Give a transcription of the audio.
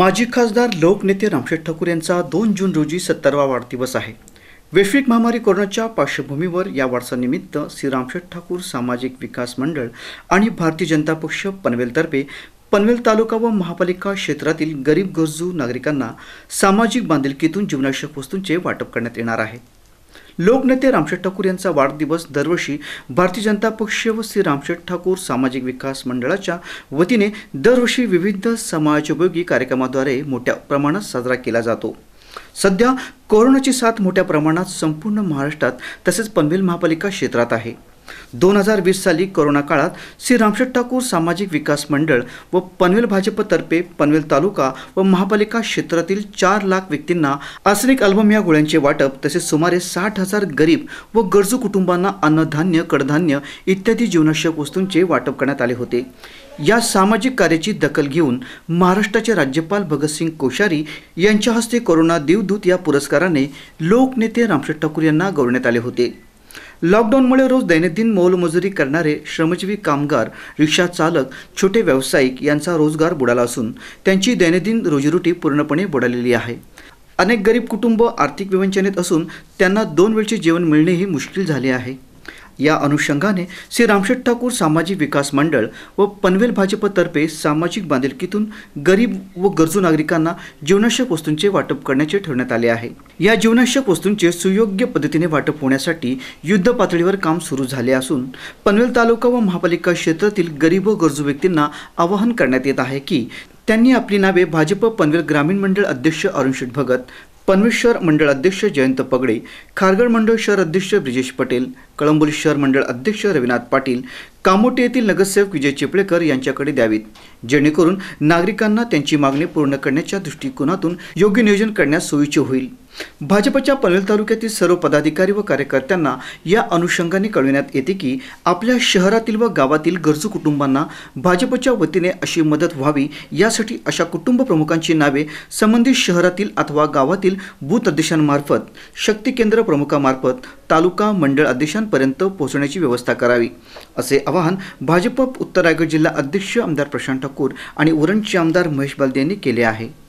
माजी खासदार लोकनेते रामशेठ ठाकूर यांचा दोन जून रोजी सत्तरवा वाढदिवस आहे वैश्विक महामारी कोरोनाच्या पार्श्वभूमीवर या वारसानिमित्त श्री रामशेठ ठाकूर सामाजिक विकास मंडळ आणि भारतीय जनता पक्ष पनवेलतर्फे पनवेल तालुका व महापालिका क्षेत्रातील गरीब गरजू नागरिकांना सामाजिक बांधिलकीतून जीवनावश्यक वस्तूंचे वाटप करण्यात येणार आहे लोकनेते रामशेठ ठाकूर यांचा वाढदिवस दरवर्षी भारतीय जनता पक्ष व श्री रामशेठ ठाकूर सामाजिक विकास मंडळाच्या वतीने दरवर्षी विविध समाजोपयोगी कार्यक्रमाद्वारे मोठ्या प्रमाणात साजरा केला जातो सध्या कोरोनाची साथ मोठ्या प्रमाणात संपूर्ण महाराष्ट्रात तसेच पनवेल महापालिका क्षेत्रात आहे दोन हजार वीस साली कोरोना काळात श्री रामशेठ ठाकूर सामाजिक विकास मंडळ व पनवेल भाजपतर्फे पनवेल तालुका व महापालिका क्षेत्रातील चार लाख व्यक्तींना आसनिक अल्बम या गोळ्यांचे वाटप तसेच सुमारे साठ हजार गरीब व गरजू कुटुंबांना अन्नधान्य कडधान्य इत्यादी जीवनावश्यक वस्तूंचे वाटप करण्यात आले होते या सामाजिक कार्याची दखल घेऊन महाराष्ट्राचे राज्यपाल भगतसिंग कोश्यारी यांच्या हस्ते कोरोना देवदूत या पुरस्काराने लोकनेते रामशेठ ठाकूर यांना गौरवण्यात आले होते लॉकडाऊनमुळे रोज दैनंदिन मोलमजुरी करणारे श्रमजीवी कामगार रिक्षा चालक छोटे व्यावसायिक यांचा रोजगार बुडाला असून त्यांची दैनंदिन रोजीरोटी पूर्णपणे बुडालेली आहे अनेक गरीब कुटुंब आर्थिक विवंचनेत असून त्यांना दोन वेळचे जेवण मिळणेही मुश्किल झाले आहे या अनुषंगाने श्री रामशेठ ठाकूर सामाजिक विकास मंडळ व पनवेल भाजपतर्फे सामाजिक बांधिलकीतून गरीब व गरजू नागरिकांना जीवनावश्यक वस्तूंचे वाटप करण्याचे ठेवण्यात आले आहे या जीवनावश्यक वस्तूंचे सुयोग्य पद्धतीने वाटप होण्यासाठी युद्ध पातळीवर काम सुरू झाले असून पनवेल तालुका व महापालिका क्षेत्रातील गरीब व गरजू व्यक्तींना आवाहन करण्यात येत आहे की त्यांनी आपली नावे भाजप पनवेल ग्रामीण मंडळ अध्यक्ष अरुण भगत पनवेल शहर मंडळ अध्यक्ष जयंत पगडे खारगड मंडळ शहर अध्यक्ष ब्रिजेश पटेल कळंबोली शहर मंडळ अध्यक्ष रविनाथ पाटील कामोटे येथील नगरसेवक विजय चिपळेकर यांच्याकडे द्यावीत जेणेकरून नागरिकांना त्यांची मागणी पूर्ण करण्याच्या दृष्टिकोनातून योग्य नियोजन करण्यास सोयीचे होईल भाजपच्या पनवेल तालुक्यातील सर्व पदाधिकारी व कार्यकर्त्यांना या अनुषंगाने कळविण्यात येते की आपल्या शहरातील व गावातील गरजू कुटुंबांना भाजपच्या वतीने अशी मदत व्हावी यासाठी अशा कुटुंब प्रमुखांची नावे संबंधित शहरातील अथवा गावातील बूथ अध्यक्षांमार्फत शक्ती केंद्र प्रमुखामार्फत तालुका मंडळ अध्यक्षांपर्यंत पोहोचण्याची व्यवस्था करावी असे आवाहन भाजप उत्तर रायगड जिल्हा अध्यक्ष आमदार प्रशांत ठाकूर आणि उरणचे आमदार महेश बालदे यांनी केले आहे